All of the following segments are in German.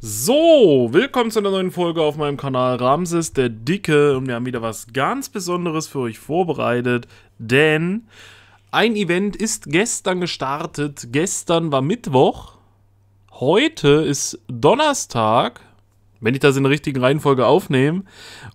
So, willkommen zu einer neuen Folge auf meinem Kanal Ramses der Dicke und wir haben wieder was ganz Besonderes für euch vorbereitet, denn ein Event ist gestern gestartet, gestern war Mittwoch, heute ist Donnerstag, wenn ich das in der richtigen Reihenfolge aufnehme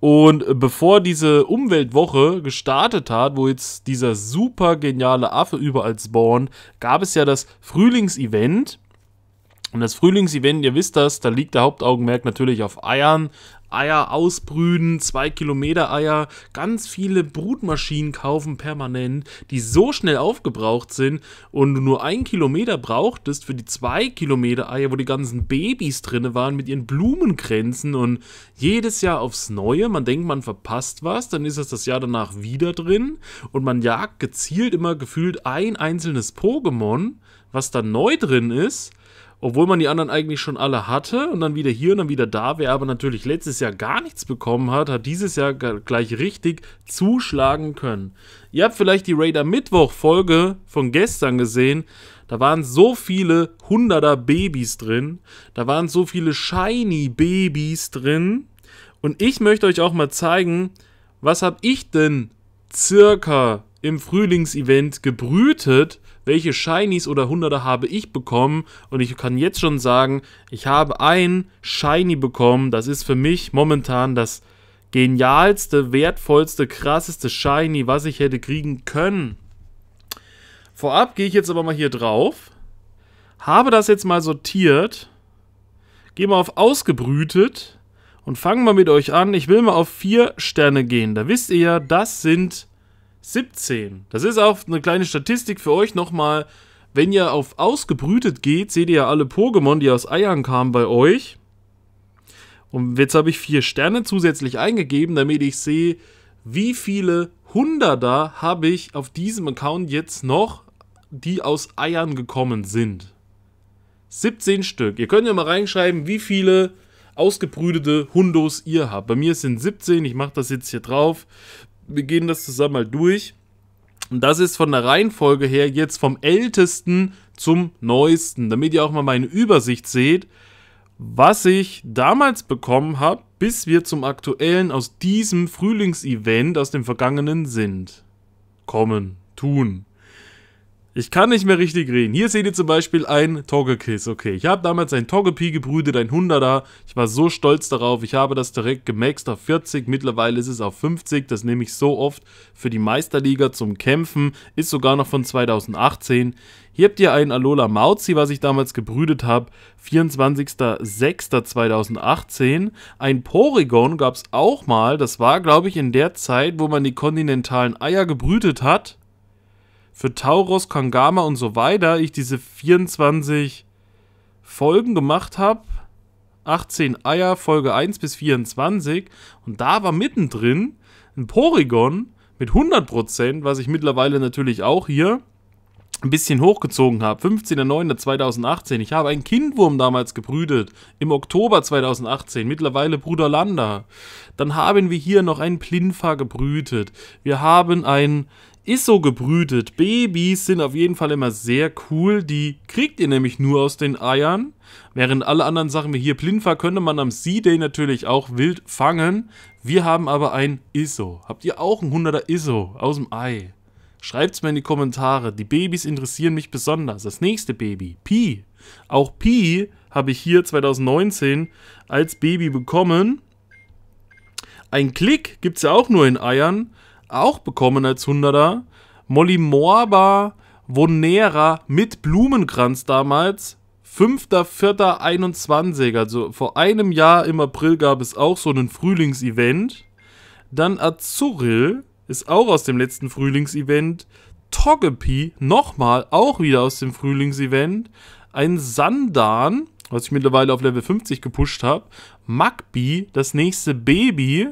und bevor diese Umweltwoche gestartet hat, wo jetzt dieser super geniale Affe überall spawnt, gab es ja das Frühlingsevent event und das Frühlingsevent, ihr wisst das, da liegt der Hauptaugenmerk natürlich auf Eiern. Eier ausbrüden, 2 Kilometer Eier, ganz viele Brutmaschinen kaufen permanent, die so schnell aufgebraucht sind und du nur 1 Kilometer brauchtest für die 2 Kilometer Eier, wo die ganzen Babys drin waren mit ihren Blumenkränzen und jedes Jahr aufs Neue. Man denkt, man verpasst was, dann ist es das Jahr danach wieder drin und man jagt gezielt immer gefühlt ein einzelnes Pokémon, was dann neu drin ist obwohl man die anderen eigentlich schon alle hatte und dann wieder hier und dann wieder da, wer aber natürlich letztes Jahr gar nichts bekommen hat, hat dieses Jahr gleich richtig zuschlagen können. Ihr habt vielleicht die Raider Mittwoch Folge von gestern gesehen. Da waren so viele hunderter Babys drin. Da waren so viele shiny Babys drin. Und ich möchte euch auch mal zeigen, was habe ich denn circa im Frühlingsevent gebrütet, welche Shinies oder Hunderter habe ich bekommen. Und ich kann jetzt schon sagen, ich habe ein Shiny bekommen. Das ist für mich momentan das genialste, wertvollste, krasseste Shiny, was ich hätte kriegen können. Vorab gehe ich jetzt aber mal hier drauf. Habe das jetzt mal sortiert. Gehe mal auf ausgebrütet. Und fangen wir mit euch an. Ich will mal auf vier Sterne gehen. Da wisst ihr ja, das sind 17. Das ist auch eine kleine Statistik für euch nochmal. Wenn ihr auf ausgebrütet geht, seht ihr ja alle Pokémon, die aus Eiern kamen bei euch. Und jetzt habe ich vier Sterne zusätzlich eingegeben, damit ich sehe, wie viele Hunderter habe ich auf diesem Account jetzt noch, die aus Eiern gekommen sind. 17 Stück. Ihr könnt ja mal reinschreiben, wie viele ausgebrütete Hundos ihr habt. Bei mir sind 17, ich mache das jetzt hier drauf wir gehen das zusammen mal durch. Und das ist von der Reihenfolge her jetzt vom ältesten zum neuesten, damit ihr auch mal meine Übersicht seht, was ich damals bekommen habe, bis wir zum aktuellen aus diesem Frühlingsevent aus dem vergangenen sind. Kommen, tun. Ich kann nicht mehr richtig reden. Hier seht ihr zum Beispiel ein Togekiss. Okay, ich habe damals ein Togepi gebrütet, ein 100er. Ich war so stolz darauf. Ich habe das direkt gemaxt auf 40. Mittlerweile ist es auf 50. Das nehme ich so oft für die Meisterliga zum Kämpfen. Ist sogar noch von 2018. Hier habt ihr ein Alola Mauzi, was ich damals gebrütet habe. 24.06.2018. Ein Porygon gab es auch mal. Das war, glaube ich, in der Zeit, wo man die kontinentalen Eier gebrütet hat für Tauros, Kangama und so weiter ich diese 24 Folgen gemacht habe. 18 Eier, Folge 1 bis 24. Und da war mittendrin ein Porygon mit 100%, was ich mittlerweile natürlich auch hier ein bisschen hochgezogen habe. 15.09.2018. Ich habe einen Kindwurm damals gebrütet. Im Oktober 2018. Mittlerweile Bruder Landa. Dann haben wir hier noch einen Plinfa gebrütet. Wir haben ein ist so gebrütet. Babys sind auf jeden Fall immer sehr cool. Die kriegt ihr nämlich nur aus den Eiern. Während alle anderen Sachen wie hier Plinfa könnte man am Sea Day natürlich auch wild fangen. Wir haben aber ein ISO. Habt ihr auch ein 100er ISO aus dem Ei? Schreibt es mir in die Kommentare. Die Babys interessieren mich besonders. Das nächste Baby, Pi. Auch Pi habe ich hier 2019 als Baby bekommen. Ein Klick gibt es ja auch nur in Eiern auch bekommen als Hunderter. Molly Morba Vonera mit Blumenkranz damals. 5.4.21, also vor einem Jahr im April gab es auch so ein Frühlingsevent. Dann Azuril ist auch aus dem letzten Frühlingsevent. Togepi nochmal, auch wieder aus dem Frühlingsevent. Ein Sandan, was ich mittlerweile auf Level 50 gepusht habe. Magbi, das nächste Baby.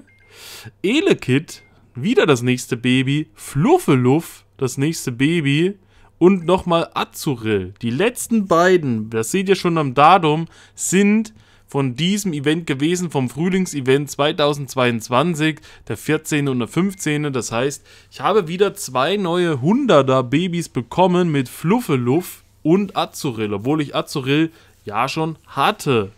Elekit, wieder das nächste Baby, Fluffeluff, das nächste Baby und nochmal Azurill. Die letzten beiden, das seht ihr schon am Datum, sind von diesem Event gewesen, vom Frühlingsevent 2022, der 14. und der 15. Das heißt, ich habe wieder zwei neue 100er Babys bekommen mit Fluffeluff und Azurill, obwohl ich Azurill ja schon hatte.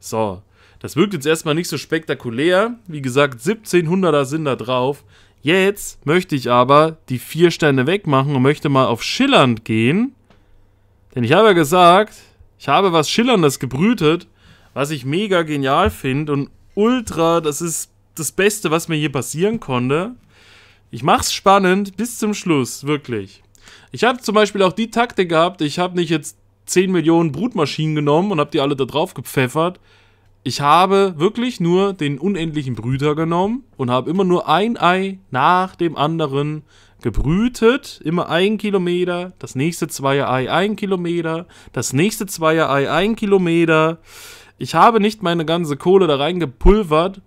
So, das wirkt jetzt erstmal nicht so spektakulär. Wie gesagt, 1700er sind da drauf. Jetzt möchte ich aber die vier Sterne wegmachen und möchte mal auf Schillernd gehen. Denn ich habe ja gesagt, ich habe was Schillerndes gebrütet, was ich mega genial finde und ultra, das ist das Beste, was mir hier passieren konnte. Ich mache es spannend bis zum Schluss, wirklich. Ich habe zum Beispiel auch die Taktik gehabt, ich habe nicht jetzt 10 Millionen Brutmaschinen genommen und habe die alle da drauf gepfeffert, ich habe wirklich nur den unendlichen Brüter genommen und habe immer nur ein Ei nach dem anderen gebrütet. Immer ein Kilometer, das nächste Zweier-Ei ein Kilometer, das nächste Zweier-Ei ein Kilometer. Ich habe nicht meine ganze Kohle da reingepulvert.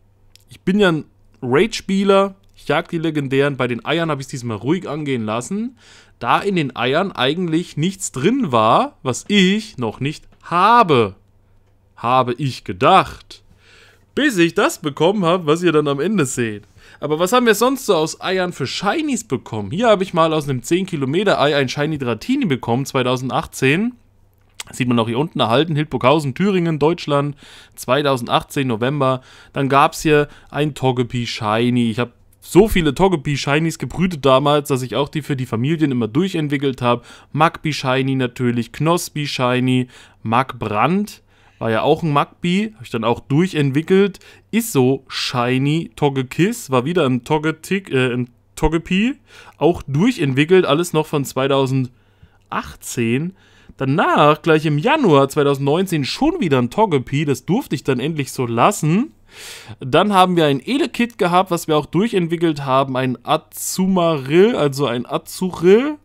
Ich bin ja ein Raid-Spieler. Ich jag die legendären. Bei den Eiern habe ich es diesmal ruhig angehen lassen, da in den Eiern eigentlich nichts drin war, was ich noch nicht habe habe ich gedacht. Bis ich das bekommen habe, was ihr dann am Ende seht. Aber was haben wir sonst so aus Eiern für Shinies bekommen? Hier habe ich mal aus einem 10-Kilometer-Ei ein Shiny Dratini bekommen, 2018. sieht man auch hier unten erhalten, Hildburghausen, Thüringen, Deutschland, 2018 November. Dann gab es hier ein Togepi Shiny. Ich habe so viele Togepi Shinies gebrütet damals, dass ich auch die für die Familien immer durchentwickelt habe. Magpi Shiny natürlich, Knospi Shiny, Magbrand war ja auch ein Magby, habe ich dann auch durchentwickelt. Ist so shiny. Kiss war wieder im Togetick, äh, im Togepi. Auch durchentwickelt, alles noch von 2018. Danach, gleich im Januar 2019, schon wieder ein Togepi. Das durfte ich dann endlich so lassen. Dann haben wir ein Elekit gehabt, was wir auch durchentwickelt haben. Ein Azumarill, also ein Azuril.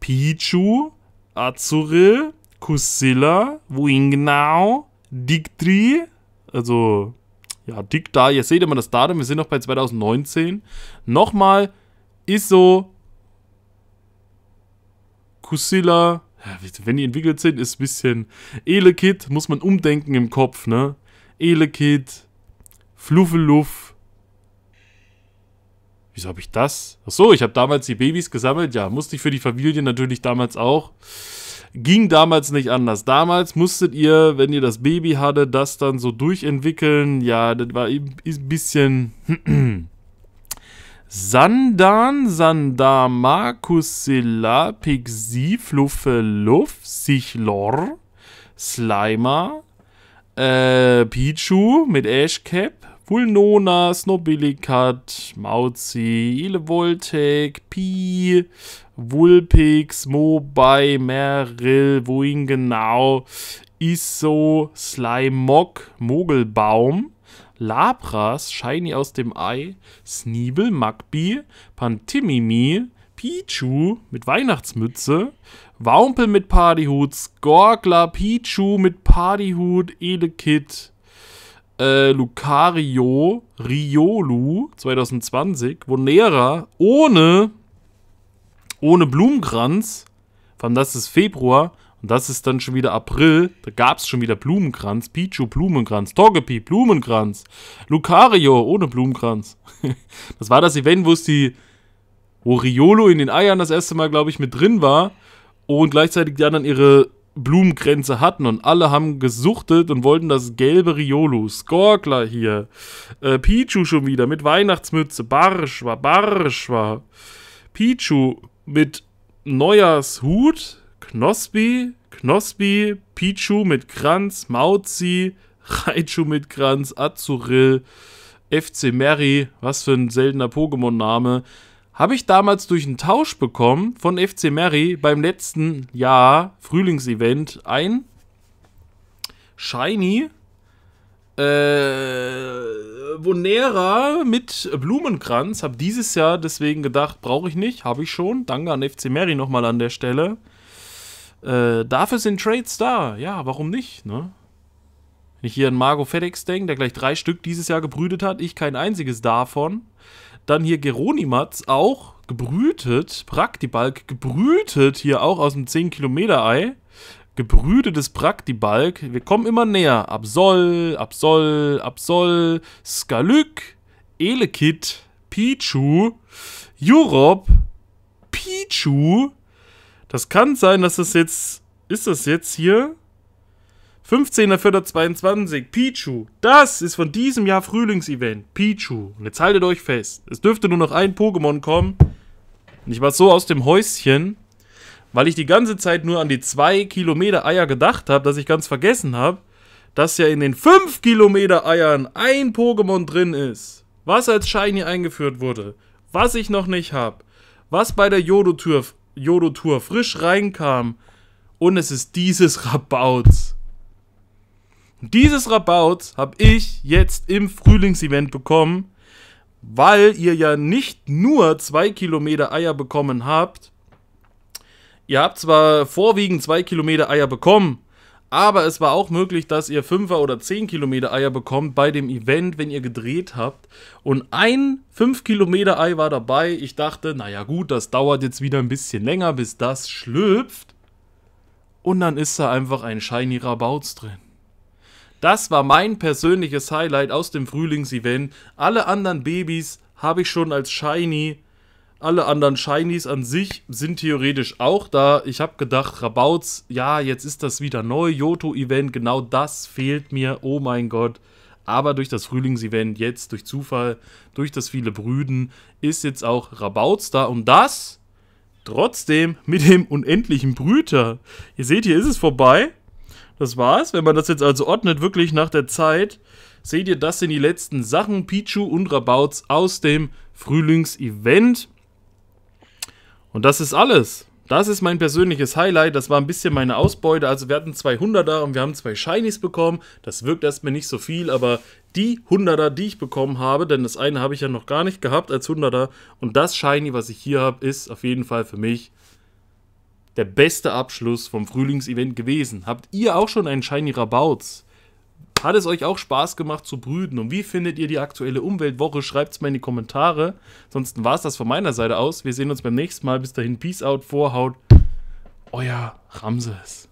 Pichu, Azuril, Kusilla, Wingnau, Digtri, also ja, Digda, ihr seht immer das Datum, wir sind noch bei 2019. Nochmal, ISO, Kusilla, wenn die entwickelt sind, ist ein bisschen Elekit, muss man umdenken im Kopf, ne? Elekit, Fluffeluff. Wieso habe ich das? Achso, ich habe damals die Babys gesammelt. Ja, musste ich für die Familie natürlich damals auch. Ging damals nicht anders. Damals musstet ihr, wenn ihr das Baby hatte, das dann so durchentwickeln. Ja, das war ein bisschen. Sandan, Sandamarkusilla, Pixi, Fluffe, Luff, Sichlor, Slimer, äh, Pichu mit Ashcap, Vulnona, Snobillicat, Mauzi, Ilevoltec, Pi, Wulpix, Mobile, Merrill, Wohin genau, Iso, Slimog, Mogelbaum, Labras, Shiny aus dem Ei, Sneebel, Magby, Pantimimi, Pichu mit Weihnachtsmütze, Waumpel mit Partyhut, Skorgler, Pichu mit Partyhut, Elekit, äh, Lucario, Riolu 2020, Vonera ohne ohne Blumenkranz. Von das ist Februar und das ist dann schon wieder April. Da gab es schon wieder Blumenkranz. Pichu Blumenkranz. Togepi Blumenkranz. Lucario ohne Blumenkranz. das war das Event, wo es die. Wo Riolo in den Eiern das erste Mal, glaube ich, mit drin war und gleichzeitig die anderen ihre Blumengrenze hatten und alle haben gesuchtet und wollten das gelbe Riolo. Skorkler hier. Äh, Pichu schon wieder mit Weihnachtsmütze. Barschwa, Barschwa. Pichu, mit Neujahrshut, Knospi, Knospi, Pichu mit Kranz, Mauzi, Raichu mit Kranz, Azurill, FC Mary, was für ein seltener Pokémon-Name. Habe ich damals durch einen Tausch bekommen von FC Mary beim letzten Jahr Frühlingsevent ein Shiny äh, Bonera mit Blumenkranz. Hab dieses Jahr deswegen gedacht, brauche ich nicht. Habe ich schon. Danke an FC Mary nochmal an der Stelle. Äh, dafür sind Trades da. Ja, warum nicht, ne? Wenn ich hier an Margo FedEx denke, der gleich drei Stück dieses Jahr gebrütet hat, ich kein einziges davon. Dann hier Geronimatz auch gebrütet, Praktibalk gebrütet, hier auch aus dem 10-Kilometer-Ei. Gebrüde des Praktibalk. Wir kommen immer näher. Absol, Absol, Absol, Skalyk, Elekit, Pichu, Europe, Pichu. Das kann sein, dass das jetzt... Ist das jetzt hier? 15.04.22, Pichu. Das ist von diesem Jahr Frühlingsevent. Pichu. Und jetzt haltet euch fest. Es dürfte nur noch ein Pokémon kommen. Und ich war so aus dem Häuschen weil ich die ganze Zeit nur an die 2 Kilometer Eier gedacht habe, dass ich ganz vergessen habe, dass ja in den 5 Kilometer Eiern ein Pokémon drin ist, was als Shiny eingeführt wurde, was ich noch nicht habe, was bei der Jodotour, Jodotour frisch reinkam und es ist dieses Rabauts. Dieses Rabauz habe ich jetzt im Frühlingsevent bekommen, weil ihr ja nicht nur 2 Kilometer Eier bekommen habt, Ihr habt zwar vorwiegend 2 Kilometer Eier bekommen, aber es war auch möglich, dass ihr 5er oder 10 Kilometer Eier bekommt bei dem Event, wenn ihr gedreht habt. Und ein 5 Kilometer Ei war dabei. Ich dachte, naja gut, das dauert jetzt wieder ein bisschen länger, bis das schlüpft. Und dann ist da einfach ein Shiny Rabauz drin. Das war mein persönliches Highlight aus dem Frühlingsevent. Alle anderen Babys habe ich schon als Shiny alle anderen Shinies an sich sind theoretisch auch da. Ich habe gedacht, Rabauts, ja, jetzt ist das wieder neu. joto event genau das fehlt mir. Oh mein Gott. Aber durch das Frühlings-Event, jetzt, durch Zufall, durch das viele Brüden, ist jetzt auch Rabauts da. Und das trotzdem mit dem unendlichen Brüter. Ihr seht, hier ist es vorbei. Das war's. Wenn man das jetzt also ordnet, wirklich nach der Zeit, seht ihr, das sind die letzten Sachen. Pichu und Rabauts aus dem Frühlings-Event. Und das ist alles. Das ist mein persönliches Highlight. Das war ein bisschen meine Ausbeute. Also wir hatten 200er und wir haben zwei Shinies bekommen. Das wirkt erstmal nicht so viel, aber die 100er, die ich bekommen habe, denn das eine habe ich ja noch gar nicht gehabt als 100er. Und das Shiny, was ich hier habe, ist auf jeden Fall für mich der beste Abschluss vom Frühlingsevent gewesen. Habt ihr auch schon einen Shiny Rabauts? Hat es euch auch Spaß gemacht zu brüten? Und wie findet ihr die aktuelle Umweltwoche? Schreibt es mal in die Kommentare. Sonst war es das von meiner Seite aus. Wir sehen uns beim nächsten Mal. Bis dahin, Peace out, Vorhaut. Euer Ramses.